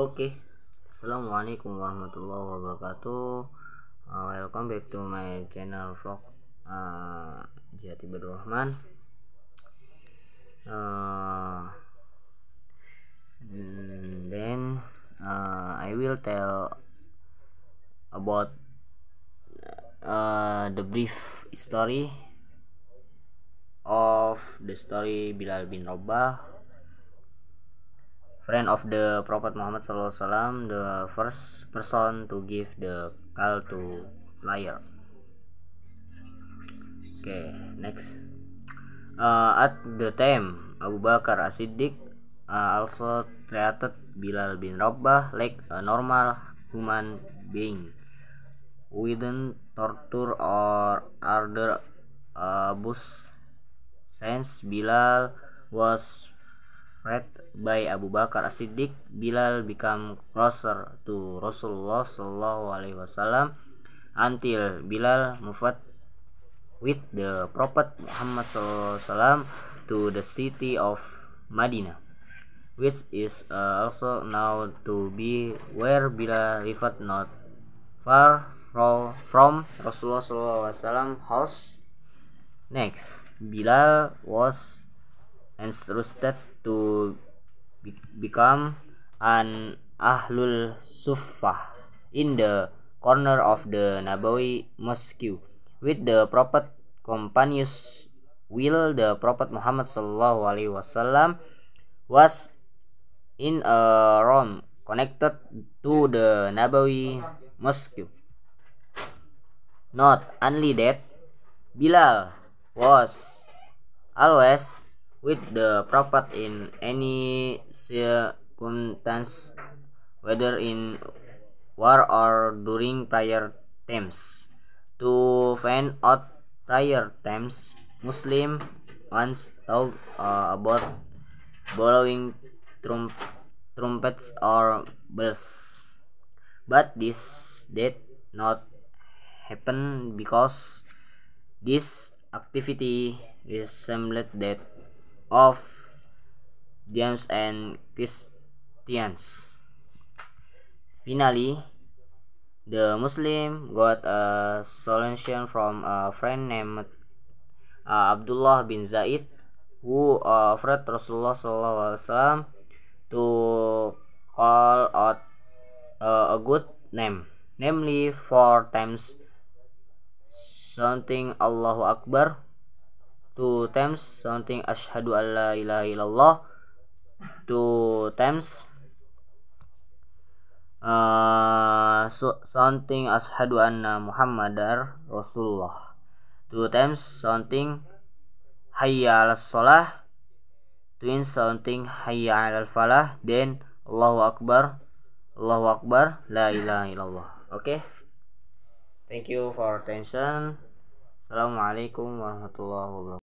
Oke, okay. assalamualaikum warahmatullahi wabarakatuh. Uh, welcome back to my channel vlog uh, Jati Badul Rahman. Uh, then uh, I will tell about uh, the brief story of the story Bilal bin Rabah friend of the Prophet Muhammad SAW, the first person to give the call to liar. Okay, next. Uh, at the time, Abu Bakar As-Siddiq uh, also treated Bilal bin Rabah like a normal human being without torture or other abuse uh, since Bilal was read by Abu Bakar As-Siddiq Bilal become closer to Rasulullah Sallallahu Alaihi Wasallam until Bilal moved with the Prophet Muhammad Sallallahu Alaihi Wasallam to the city of Madinah which is uh, also now to be where Bilal lived not far from Rasulullah Sallallahu Alaihi Wasallam house next Bilal was and to become an ahlul suffah in the corner of the Nabawi Mosque with the Prophet companions will the Prophet Muhammad sallallahu alaihi wasallam was in a room connected to the Nabawi Mosque. Not only that, Bilal was always with the prophet in any circumstance whether in war or during prayer times to find out prior times muslim once told uh, about blowing trump trumpets or bells but this did not happen because this activity is similar that of James and Christians. Finally, the Muslim got a solution from a friend named uh, Abdullah bin Zaid who uh, offered Rasulullah alaihi wasallam to call out uh, a good name, namely four times something Allahu Akbar two times something ashadu an la ilaha illallah two times uh, so, something ashadu anna muhammadar rasulullah two times something hayya ala salah twin something hayya ala falah then Allahu akbar Allahu akbar la ilaha illallah oke okay? thank you for attention Assalamualaikum warahmatullahi wabarakatuh